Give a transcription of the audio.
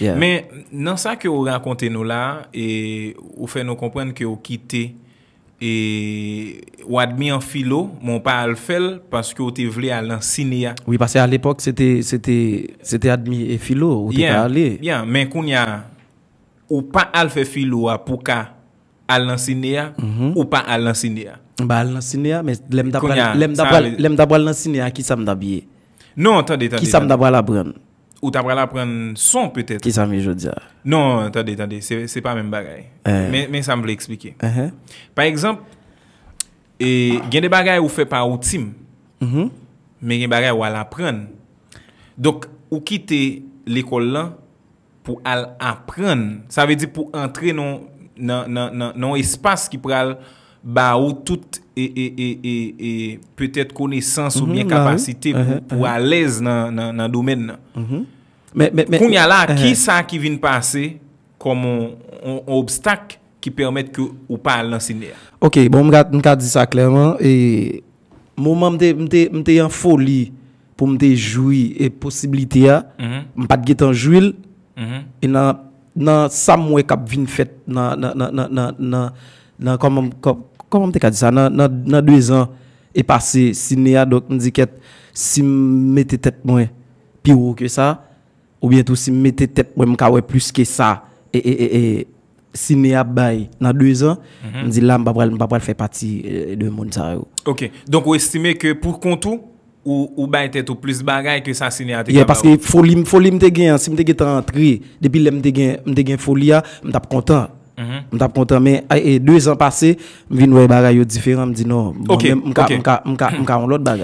Mais non ça que vous racontez nous là, et vous faites nous comprendre que au quittez et vous admis en philo, mon père le fait parce que vous voulez aller en cinéma. Oui, parce qu'à l'époque, c'était c'était c'était admis et philo, vous yeah. pas Bien, mais qu'on y a ou pas faire philo pour aller en cinéma mm ou pas aller en cinéma. Bah, aller en cinéma, mais l'aime d'abord aller en cinéma, qui ça m'a Non, attendez, attendez. Qui ça m'a la prendre Ou ta pral apren son, peut-et. Ki sa mi jodi a. Non, tade, tade, se pa men baray. Men sa m vle eksplike. Par ekzamp, gen de baray mm-hmm. ou fe pa outim. Men gen baray ou al apren. Dok, ou kite l'ekol la pou al apren. Sa ve di pou entre nan espas ki pral... ba ou tout e peut-et kone sens ou mien kapasite pou alèz nan domènen. Koumya la, ki sa ki vin pase komon obstak ki permèt ki ou pale nan sinè. Ok, bon mwen ka di sa klerman. Mwen te yon foli pou mwen te joui e posibilite ya. Mwen mhm. pat get an jouil mhm. e nan sa mwen kap vin fèt nan nan nan komon kom, te ka di sa, nan, nan, nan 2 an e pase, si ne a dok ndi ket, si mette tet mwen pi ou ke sa, ou bientou si mette tet mwen mka we plus ke sa, e, e, e, e si bay nan 2 an, mm -hmm. ndi la mba pral, mba pral fè pati e, de moun sa yo. Ok, donk ou estime ke pou kontou, ou, ou ba tête ou plus bagay que ça signé à yeah, parce que folie folie m'te gain si m'te gain entré depuis là m'te gain m'te gain folie m'ta content suis content mais ah, deux ans passés, des choses différentes. différent, me non, m'ka m'ka m'ka l'autre